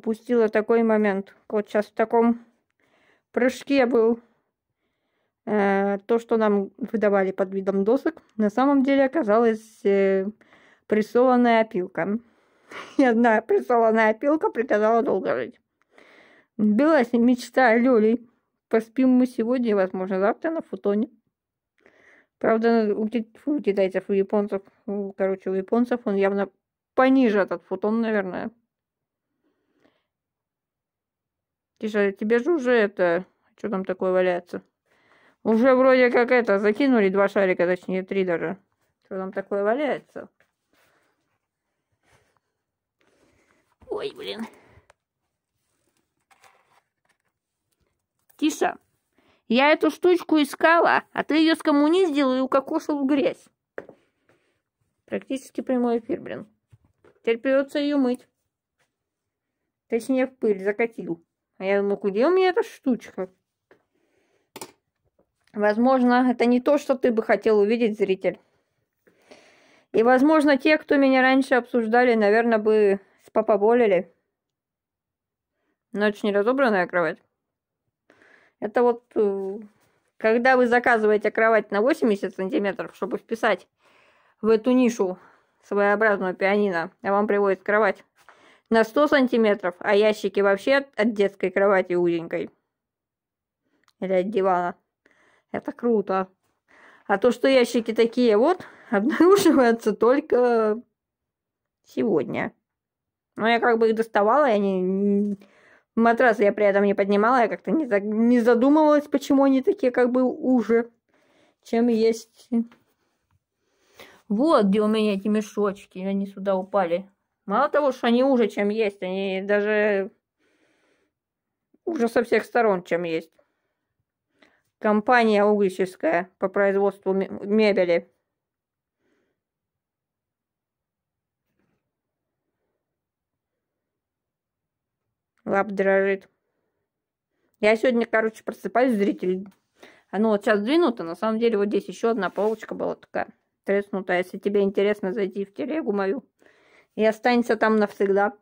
упустила такой момент. Вот сейчас в таком прыжке был э, то, что нам выдавали под видом досок, на самом деле оказалась э, прессованная опилка. И одна прессованная опилка приказала долго жить. Сбилась мечта Лёли. Поспим мы сегодня возможно, завтра на футоне. Правда, у, у китайцев, у японцев, короче, у японцев он явно пониже этот футон, наверное. Тише, тебе же уже это... Что там такое валяется? Уже вроде как это, закинули два шарика, точнее три даже. Что там такое валяется? Ой, блин. Тиша, Я эту штучку искала, а ты ее скоммуниздил и укокошил в грязь. Практически прямой эфир, блин. Теперь придется ее мыть. Точнее, в пыль закатил. А я думаю, где у меня эта штучка? Возможно, это не то, что ты бы хотел увидеть, зритель. И, возможно, те, кто меня раньше обсуждали, наверное, бы спопоболили. Но это же не разобранная кровать. Это вот, э, когда вы заказываете кровать на 80 сантиметров, чтобы вписать в эту нишу своеобразную пианино, а вам приводит кровать на 100 сантиметров, а ящики вообще от, от детской кровати узенькой. Или от дивана. Это круто. А то, что ящики такие вот, обнаруживаются только сегодня. Но я как бы их доставала, и они... матрасы я при этом не поднимала, я как-то не, за... не задумывалась, почему они такие как бы уже, чем есть. Вот где у меня эти мешочки, они сюда упали. Мало того, что они уже, чем есть, они даже уже со всех сторон, чем есть. Компания углическая по производству мебели. Лап дрожит. Я сегодня, короче, просыпаюсь, зритель. А ну вот сейчас двинуто, на самом деле вот здесь еще одна полочка была такая треснутая. Если тебе интересно, зайди в телегу мою и останется там навсегда.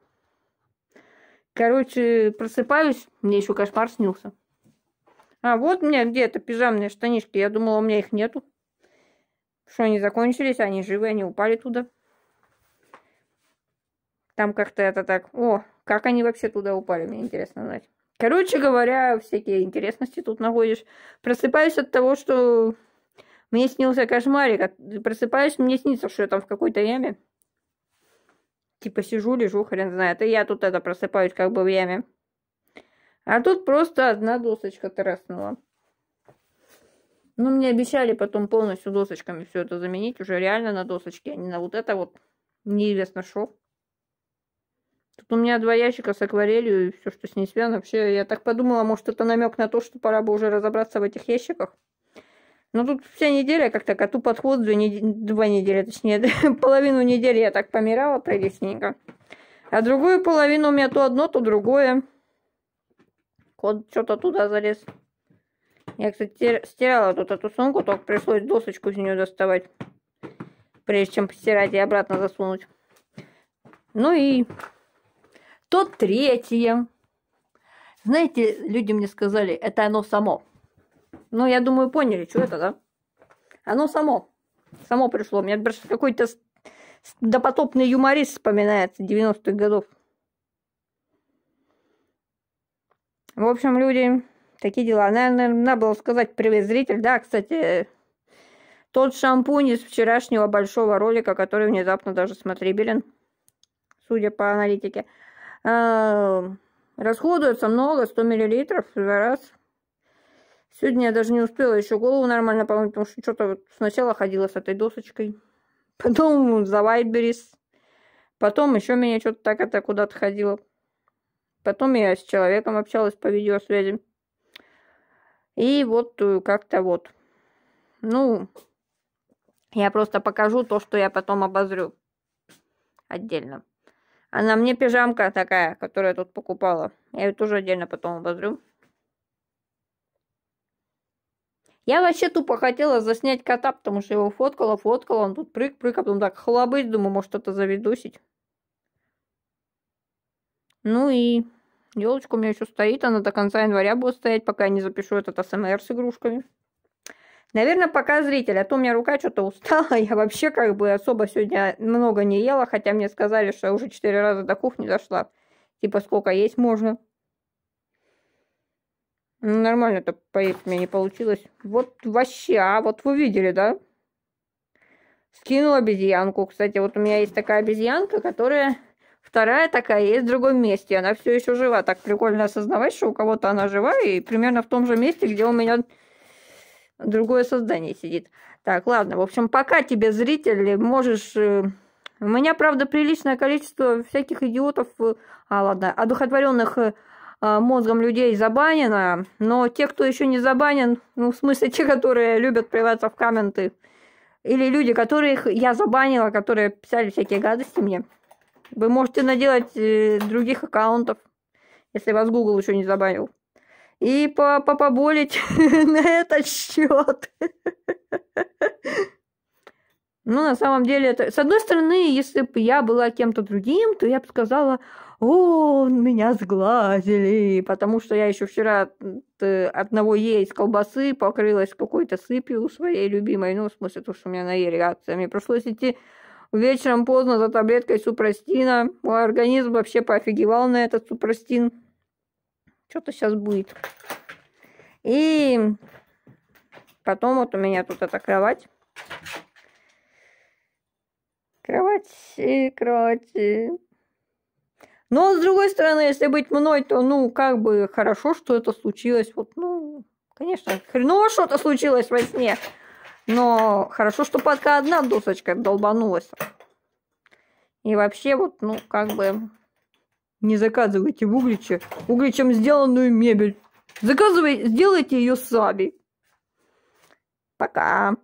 Короче, просыпаюсь, мне еще кошмар снился. А вот у меня где-то пижамные штанишки, я думала, у меня их нету. Что они закончились, они живы, они упали туда. Там как-то это так... О, как они вообще туда упали, мне интересно знать. Короче говоря, всякие интересности тут находишь. Просыпаюсь от того, что мне снился кошмарик. Просыпаюсь, мне снится, что я там в какой-то яме типа сижу, лежу, хрен знает. И я тут это просыпаюсь как бы в яме. А тут просто одна досочка треснула. Ну, мне обещали потом полностью досочками все это заменить. Уже реально на досочке, а не на вот это вот неизвестно что. Тут у меня два ящика с акварелью и все, что с ней связано. Вообще, я так подумала, может, это намек на то, что пора бы уже разобраться в этих ящиках. Но ну, тут вся неделя как-то коту подход, две, нед... недели, точнее, половину недели я так помирала прелестненько. А другую половину у меня то одно, то другое. Кот что-то туда залез. Я, кстати, стирала тут эту сумку, только пришлось досочку из нее доставать, прежде чем постирать и обратно засунуть. Ну и то третье. Знаете, люди мне сказали, это оно само. Ну, я думаю, поняли, что это, да? Оно само. Само пришло. Мне просто какой-то допотопный юморист вспоминается 90-х годов. В общем, люди, такие дела. Наверное, надо было сказать «Привет, зритель». Да, кстати, тот шампунь из вчерашнего большого ролика, который внезапно даже смотрибелен, судя по аналитике. Э, расходуется много, 100 миллилитров за раз – Сегодня я даже не успела еще голову нормально помыть, потому что что-то вот сначала ходила с этой досочкой, потом за Вайтберис, потом еще меня что-то так это куда-то ходило. Потом я с человеком общалась по видеосвязи. И вот э, как-то вот. Ну, я просто покажу то, что я потом обозрю отдельно. А на мне пижамка такая, которую я тут покупала. Я ее тоже отдельно потом обозрю. Я вообще тупо хотела заснять кота, потому что его фоткала, фоткала, он тут прыг-прыг, а потом так хлобыть, думаю, может что-то завидусить. Ну и елочка у меня еще стоит, она до конца января будет стоять, пока я не запишу этот СМР с игрушками. Наверное, пока зритель, а то у меня рука что-то устала, я вообще как бы особо сегодня много не ела, хотя мне сказали, что я уже четыре раза до кухни дошла. Типа, сколько есть можно. Ну, нормально так у меня не получилось. Вот вообще, а вот вы видели, да? Скинул обезьянку. Кстати, вот у меня есть такая обезьянка, которая... Вторая такая есть в другом месте. Она все еще жива. Так прикольно осознавать, что у кого-то она жива. И примерно в том же месте, где у меня другое создание сидит. Так, ладно. В общем, пока тебе, зрители, можешь... Э, у меня, правда, приличное количество всяких идиотов, э, а ладно, одухотворенных э, Э, мозгом людей забанено, но те, кто еще не забанен, ну, в смысле, те, которые любят плеваться в комменты, или люди, которых я забанила, которые писали всякие гадости мне, вы можете наделать э, других аккаунтов, если вас Google еще не забанил. И по на этот счет. Ну, на самом деле, это... с одной стороны, если бы я была кем-то другим, то я бы сказала, о, меня сглазили, потому что я еще вчера от одного яиц колбасы покрылась какой-то сыпью своей любимой, ну, в смысле, то, что у меня на Е реакция. Мне пришлось идти вечером поздно за таблеткой супрастина. Мой организм вообще пофигевал на этот супрастин. Что-то сейчас будет. И потом вот у меня тут эта кровать. Кровати, кровати. Но, ну, а с другой стороны, если быть мной, то, ну, как бы хорошо, что это случилось. Вот, ну, конечно, хреново что-то случилось во сне. Но хорошо, что пока одна досочка долбанулась. И вообще, вот, ну, как бы, не заказывайте в Угличе угличем сделанную мебель. заказывайте сделайте ее сами. Пока.